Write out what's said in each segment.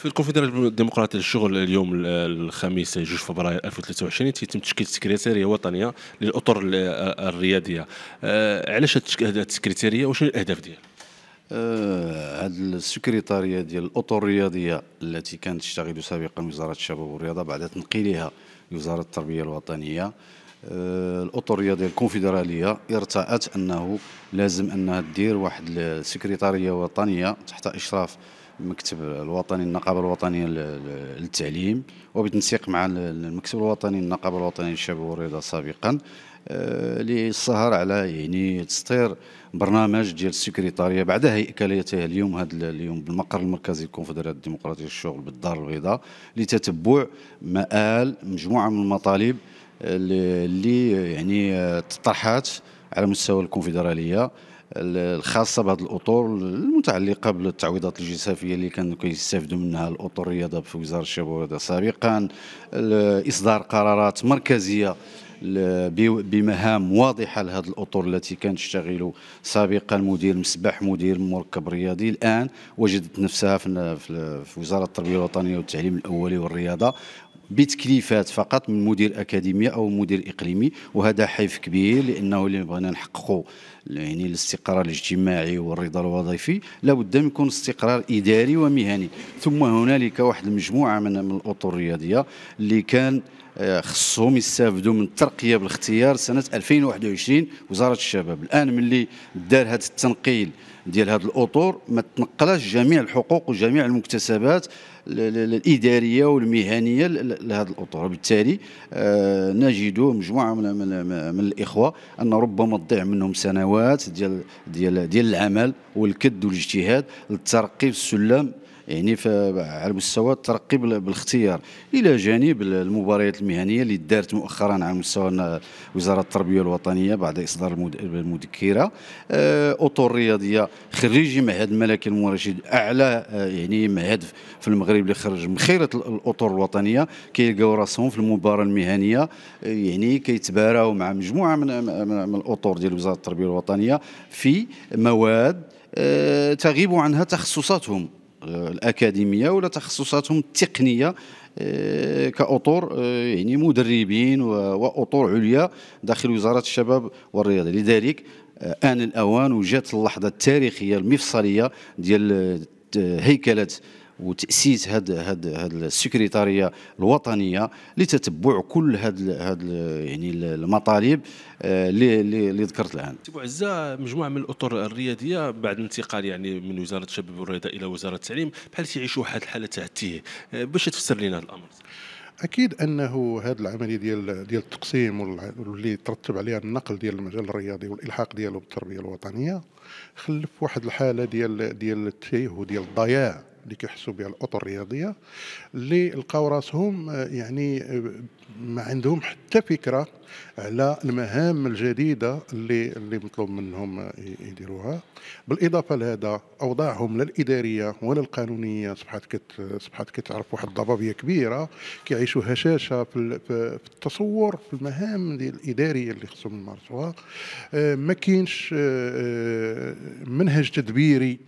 في الكونفدراليه الديمقراطيه للشغل اليوم الخميس 2 فبراير 2023 تيتم تشكيل سكرتاريه وطنيه للاطر الرياديه آه، علاش هذه السكرتاريه وشنو الاهداف ديالها؟ آه، هاد السكرتاريه ديال الاطر الرياضيه التي كانت تشتغل سابقا وزاره الشباب والرياضه بعد تنقيلها لوزاره التربيه الوطنيه آه، الاطر الرياضيه الكونفدراليه ارتأت انه لازم انها دير واحد السكرتاريه وطنيه تحت اشراف المكتب الوطني النقابه الوطنيه للتعليم وبتنسيق مع المكتب الوطني النقابه الوطنيه للشباب والرياضه سابقا آه، للسهر على يعني تسطير برنامج ديال السكرتاريه بعد هيكلته اليوم هذا اليوم بالمقر المركزي الكونفدراليه الديمقراطيه للشغل بالدار البيضاء لتتبع مآل مجموعه من المطالب اللي يعني تطرحات على مستوى الكونفدراليه الخاصه بهذه الاطر المتعلقه بالتعويضات الجسافيه اللي كانوا كيستافدوا منها الاطر الرياضه في وزاره الشباب والرياضه سابقا اصدار قرارات مركزيه بمهام واضحه لهذه الاطر التي كانت تشتغل سابقا مدير مسبح مدير مركب رياضي الان وجدت نفسها في وزاره التربيه الوطنيه والتعليم الاولي والرياضه بتكليفات فقط من مدير اكاديميه او مدير اقليمي وهذا حيف كبير لانه اللي بغينا نحققوا يعني الاستقرار الاجتماعي والرضا الوظيفي لابد من يكون استقرار اداري ومهني ثم هنالك واحد المجموعه من الاطر الرياضيه اللي كان خصهم يستافدوا من الترقيه بالاختيار سنه 2021 وزاره الشباب الان ملي دار هذا التنقيل ديال هذه الاطر ما تنقلاش جميع الحقوق وجميع المكتسبات الاداريه والمهنيه لهذه الاطر وبالتالي آه، نجد مجموعه من, من, من الاخوه ان ربما تضيع منهم سنوات ديال ديال ديال العمل والكد والاجتهاد للترقي في السلم يعني على مستوى الترقي بالاختيار الى جانب المباريات المهنيه اللي دارت مؤخرا على مستوى وزاره التربيه الوطنيه بعد اصدار المذكره آه، اطر رياضيه خريجي معهد الملك المرشد اعلى آه، يعني معهد في المغرب اللي خرج من خيره الاطر الوطنيه كيلقاو راسهم في المباراه المهنيه آه، يعني كيتباراو مع مجموعه من من الاطر ديال وزاره التربيه الوطنيه في مواد تغيب عنها تخصصاتهم الاكاديميه ولا تخصصاتهم التقنيه آه، كاطر آه، يعني مدربين واطور عليا داخل وزاره الشباب والرياضه لذلك آه، ان الاوان وجات اللحظه التاريخيه المفصليه ديال هيكله وتاسيس هاد هاد هاد السكرتاريه الوطنيه لتتبع كل هاد هاد يعني المطالب اللي آه، اللي ذكرت الان. سي عزه مجموعه من الاطر الرياديه بعد الانتقال يعني من وزاره الشباب والرياضه الى وزاره التعليم بحال تيعيشوا واحد الحاله تعتيه آه، باش تفسر لنا هذا الامر. اكيد انه هذه العمليه ديال ديال التقسيم واللي ترتب عليها النقل ديال المجال الرياضي والالحاق ديالو بالتربيه الوطنيه خلف واحد الحاله ديال ديال التيه وديال الضياع اللي كيحسوا بها الاطر الرياضيه اللي لقاو راسهم آه، يعني آه، ما عندهم حتى فكره على المهام الجديده اللي اللي مطلوب منهم آه، يديروها بالاضافه لهذا اوضاعهم لا الاداريه ولا القانونيه صبحت كت صبحت كتعرف واحد الضبابيه كبيره كيعيشوا هشاشه في, في التصور في المهام الاداريه اللي خصهم يمارسوها ما كاينش منهج تدبيري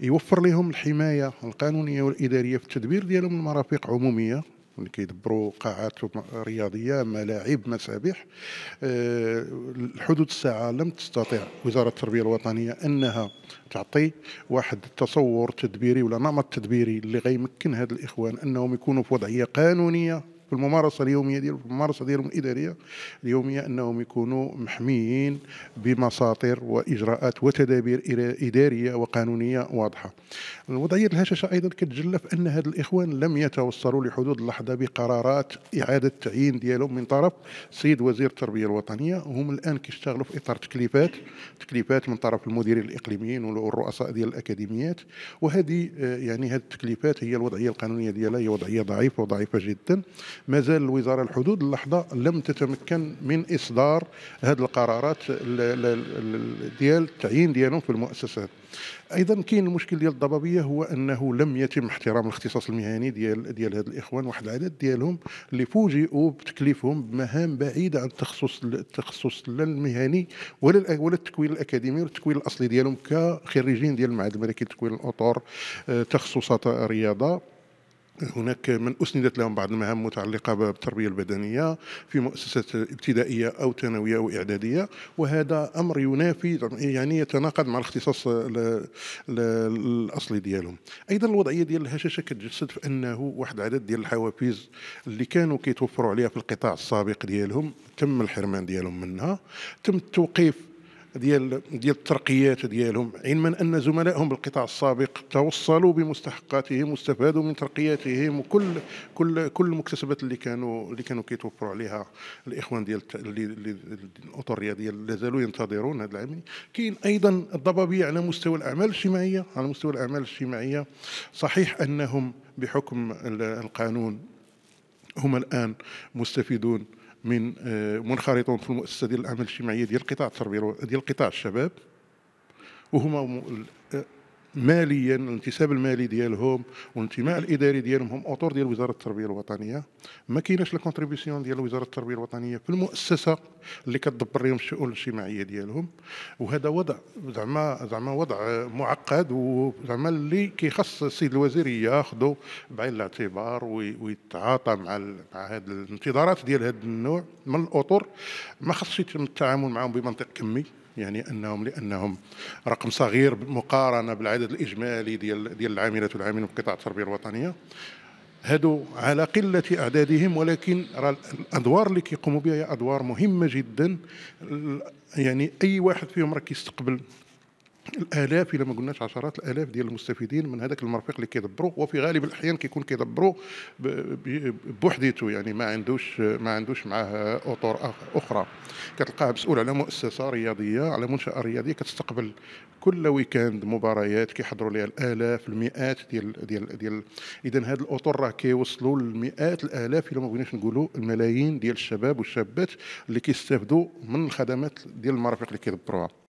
يوفر لهم الحمايه القانونيه والاداريه في التدبير ديالهم المرافق عموميه اللي كيدبروا قاعات رياضيه ملاعب مسابح آه، الحدود الساعه لم تستطع وزاره التربيه الوطنيه انها تعطي واحد التصور تدبيري ولا نمط تدبيري اللي غيمكن هاد الاخوان انهم يكونوا في وضعيه قانونيه في الممارسه اليوميه ديالهم في الممارسه ديالهم الاداريه اليوميه انهم يكونوا محميين بمساطر واجراءات وتدابير اداريه وقانونيه واضحه. الوضعيه الهشاشه ايضا كتجلى في ان هذا الاخوان لم يتوصلوا لحدود اللحظه بقرارات اعاده التعيين ديالهم من طرف سيد وزير التربيه الوطنيه وهم الان كيشتغلوا في اطار تكليفات تكليفات من طرف المديرين الاقليميين والرؤساء ديال الاكاديميات وهذه آه، يعني هذه التكليفات هي الوضعيه القانونيه ديالها هي وضعيه ضعيفه وضعيفه جدا ما زال الوزاره الحدود اللحظه لم تتمكن من اصدار هذه القرارات ديال التعيين ديالهم في المؤسسات ايضا كاين المشكل ديال الضبابيه هو انه لم يتم احترام الاختصاص المهني ديال ديال هاد الاخوان واحد العدد ديالهم اللي فوجئوا بتكليفهم بمهام بعيده عن التخصص التخصص لا المهني ولا ولا التكوين الاكاديمي ولا التكوين الاصلي ديالهم كخريجين ديال المعهد الملكي للتكوين الاطر آه، تخصصات رياضه هناك من أسندت لهم بعض المهام متعلقة بالتربية البدنية في مؤسسات ابتدائية أو ثانوية أو إعدادية وهذا أمر ينافي يعني يتناقض مع الاختصاص الأصلي ديالهم أيضا الوضعية ديال الهشاشة كتجسد في أنه واحد عدد ديال الحوافز اللي كانوا كيتوفروا عليها في القطاع السابق ديالهم تم الحرمان ديالهم منها تم التوقيف ديال ديال الترقيات ديالهم علما ان زملائهم بالقطاع السابق توصلوا بمستحقاتهم واستفادوا من ترقياتهم وكل كل كل المكتسبات اللي كانوا اللي كانوا كيتوفروا عليها الاخوان ديال اللي الاطر الرياضيه اللي زالوا ينتظرون هذا العام كاين ايضا الضبابيه على مستوى الاعمال الاجتماعيه على مستوى الاعمال الاجتماعيه صحيح انهم بحكم القانون هم الان مستفيدون من آه، منخرطون في المؤسسه ديال الاعمال الاجتماعيه ديال قطاع التربيه ديال قطاع الشباب وهما آه، ماليا الانتساب المالي ديالهم والانتماء الاداري ديالهم هم اطور ديال وزاره التربيه الوطنيه ما كايناش لا ديال وزاره التربيه الوطنيه في المؤسسه اللي كتدبر لهم الشؤون الاجتماعيه ديالهم وهذا وضع زعما زعما وضع معقد وزعما اللي كيخص السيد الوزير ياخذه بعين الاعتبار ويتعاطى مع مع هذه الانتظارات ديال هذا النوع من الاطر ما خصش يتم التعامل معهم بمنطق كمي يعني انهم لانهم رقم صغير مقارنه بالعدد الاجمالي ديال ديال العاملات والعاملين في قطاع التربيه الوطنيه هادو على قلة أعدادهم ولكن الأدوار اللي كيقوموا بها هي أدوار مهمة جدا يعني أي واحد فيهم راه كيستقبل الالاف الى ما قلناش عشرات الالاف ديال المستفيدين من هذاك المرفق اللي كيدبروا وفي غالب الاحيان كيكون كيدبروا بوحديته يعني ما عندوش ما عندوش معاه اطر اخرى كتلقاه مسؤول على مؤسسه رياضيه على منشاه رياضيه كتستقبل كل ويكاند مباريات كيحضروا لها الالاف المئات ديال ديال ديال اذا هاد الاطر راه كيوصلوا للمئات الالاف الى ما بغيناش نقولوا الملايين ديال الشباب والشابات اللي كيستافدوا من الخدمات ديال المرافق اللي كيدبروها